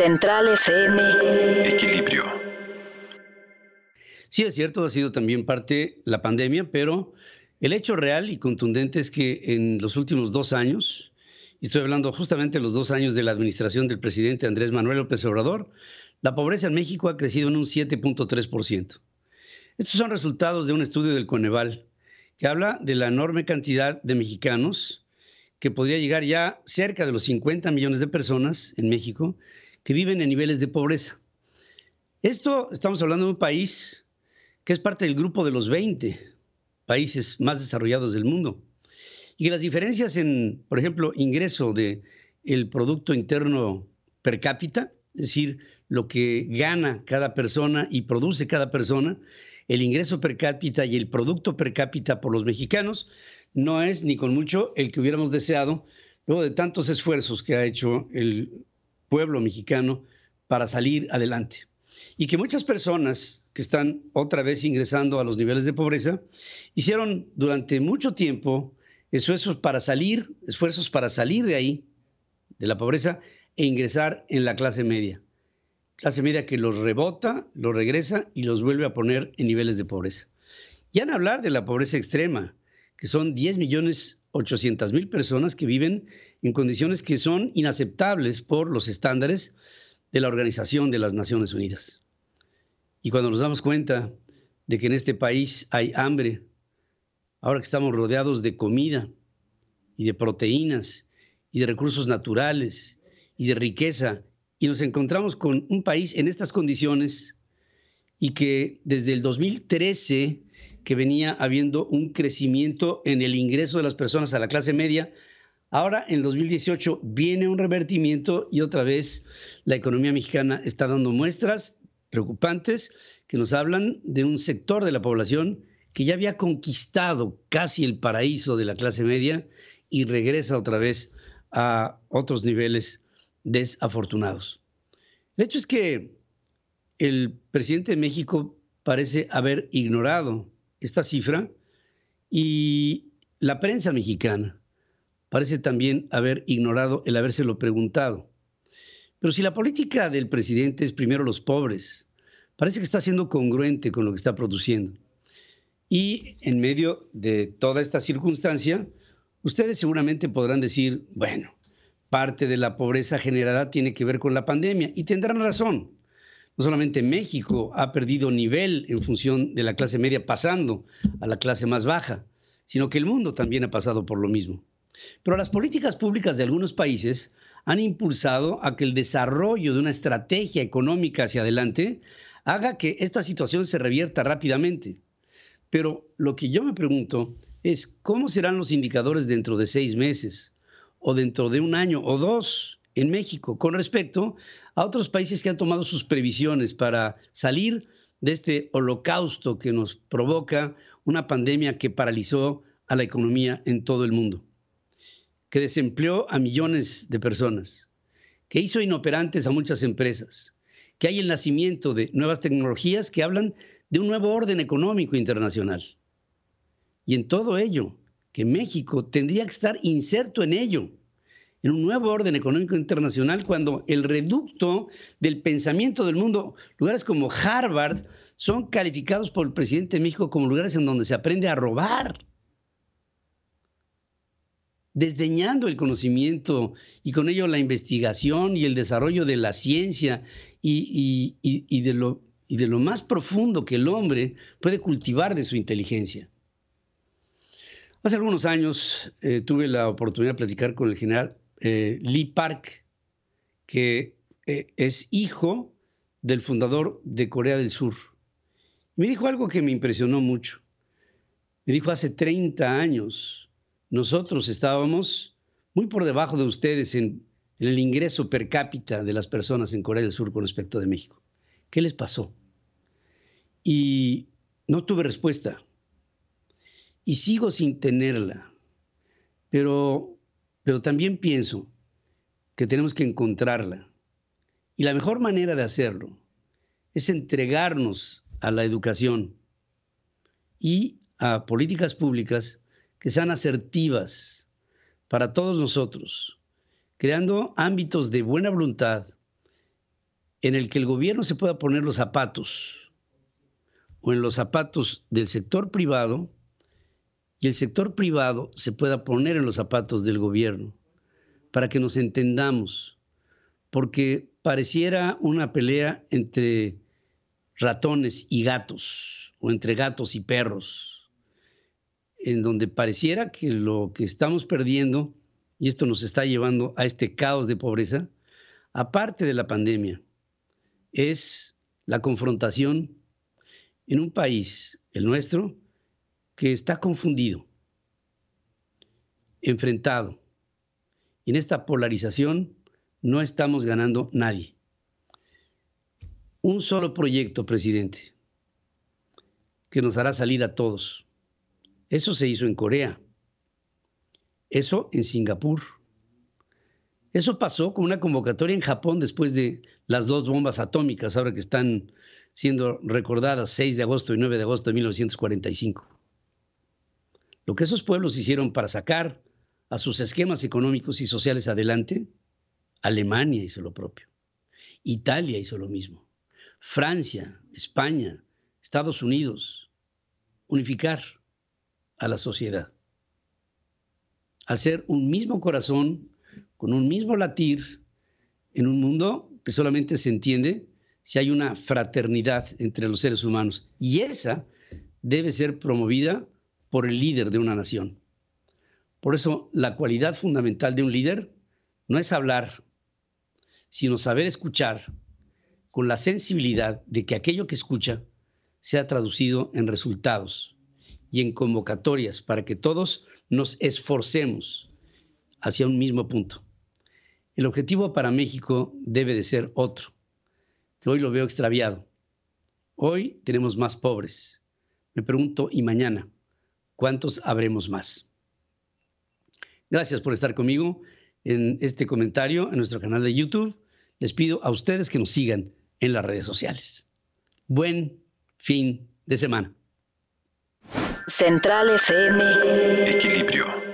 Central FM. Equilibrio. Sí, es cierto, ha sido también parte la pandemia, pero el hecho real y contundente es que en los últimos dos años, y estoy hablando justamente de los dos años de la administración del presidente Andrés Manuel López Obrador, la pobreza en México ha crecido en un 7.3%. Estos son resultados de un estudio del Coneval que habla de la enorme cantidad de mexicanos que podría llegar ya cerca de los 50 millones de personas en México que viven en niveles de pobreza. Esto estamos hablando de un país que es parte del grupo de los 20 países más desarrollados del mundo. Y que las diferencias en, por ejemplo, ingreso de el Producto Interno per cápita, es decir, lo que gana cada persona y produce cada persona, el ingreso per cápita y el producto per cápita por los mexicanos, no es ni con mucho el que hubiéramos deseado luego de tantos esfuerzos que ha hecho el pueblo mexicano para salir adelante. Y que muchas personas que están otra vez ingresando a los niveles de pobreza hicieron durante mucho tiempo esfuerzos para salir, esfuerzos para salir de ahí, de la pobreza, e ingresar en la clase media. Clase media que los rebota, los regresa y los vuelve a poner en niveles de pobreza. Ya en hablar de la pobreza extrema, que son 10 millones 800 mil personas que viven en condiciones que son inaceptables por los estándares de la Organización de las Naciones Unidas. Y cuando nos damos cuenta de que en este país hay hambre, ahora que estamos rodeados de comida y de proteínas y de recursos naturales y de riqueza, y nos encontramos con un país en estas condiciones y que desde el 2013 que venía habiendo un crecimiento en el ingreso de las personas a la clase media. Ahora, en 2018, viene un revertimiento y otra vez la economía mexicana está dando muestras preocupantes que nos hablan de un sector de la población que ya había conquistado casi el paraíso de la clase media y regresa otra vez a otros niveles desafortunados. El hecho es que el presidente de México parece haber ignorado esta cifra y la prensa mexicana parece también haber ignorado el habérselo preguntado. Pero si la política del presidente es primero los pobres, parece que está siendo congruente con lo que está produciendo. Y en medio de toda esta circunstancia, ustedes seguramente podrán decir, bueno, parte de la pobreza generada tiene que ver con la pandemia y tendrán razón no solamente México ha perdido nivel en función de la clase media pasando a la clase más baja, sino que el mundo también ha pasado por lo mismo. Pero las políticas públicas de algunos países han impulsado a que el desarrollo de una estrategia económica hacia adelante haga que esta situación se revierta rápidamente. Pero lo que yo me pregunto es cómo serán los indicadores dentro de seis meses o dentro de un año o dos en México con respecto a otros países que han tomado sus previsiones para salir de este holocausto que nos provoca una pandemia que paralizó a la economía en todo el mundo, que desempleó a millones de personas, que hizo inoperantes a muchas empresas, que hay el nacimiento de nuevas tecnologías que hablan de un nuevo orden económico internacional. Y en todo ello, que México tendría que estar inserto en ello en un nuevo orden económico internacional cuando el reducto del pensamiento del mundo, lugares como Harvard, son calificados por el presidente de México como lugares en donde se aprende a robar, desdeñando el conocimiento y con ello la investigación y el desarrollo de la ciencia y, de, lo, más profundo que el hombre puede cultivar de su inteligencia. Hace algunos años eh, tuve la oportunidad de platicar con el general eh, Lee Park, que eh, es hijo del fundador de Corea del Sur. Me dijo algo que me impresionó mucho. Me dijo, hace 30 años nosotros estábamos muy por debajo de ustedes en, en el ingreso per cápita de las personas en Corea del Sur con respecto de México. ¿Qué les pasó? Y no tuve respuesta. Y sigo sin tenerla. Pero pero también pienso que tenemos que encontrarla. Y la mejor manera de hacerlo es entregarnos a la educación y a políticas públicas que sean asertivas para todos nosotros, creando ámbitos de buena voluntad en el que el gobierno se pueda poner los zapatos o en los zapatos del sector privado y el sector privado se pueda poner en los zapatos del gobierno, para que nos entendamos, porque pareciera una pelea entre ratones y gatos, o entre gatos y perros, en donde pareciera que lo que estamos perdiendo, y esto nos está llevando a este caos de pobreza, aparte de la pandemia, es la confrontación en un país, el nuestro, que está confundido, enfrentado. Y en esta polarización no estamos ganando nadie. Un solo proyecto, presidente, que nos hará salir a todos. Eso se hizo en Corea. Eso en Singapur. Eso pasó con una convocatoria en Japón después de las dos bombas atómicas, ahora que están siendo recordadas 6 de agosto y 9 de agosto de 1945. Lo que esos pueblos hicieron para sacar a sus esquemas económicos y sociales adelante, Alemania hizo lo propio, Italia hizo lo mismo, Francia, España, Estados Unidos, unificar a la sociedad, hacer un mismo corazón con un mismo latir en un mundo que solamente se entiende si hay una fraternidad entre los seres humanos. Y esa debe ser promovida por el líder de una nación. Por eso la cualidad fundamental de un líder no es hablar, sino saber escuchar con la sensibilidad de que aquello que escucha sea traducido en resultados y en convocatorias para que todos nos esforcemos hacia un mismo punto. El objetivo para México debe de ser otro, que hoy lo veo extraviado. Hoy tenemos más pobres. Me pregunto, ¿y mañana? ¿Cuántos habremos más? Gracias por estar conmigo en este comentario en nuestro canal de YouTube. Les pido a ustedes que nos sigan en las redes sociales. Buen fin de semana. Central FM. Equilibrio.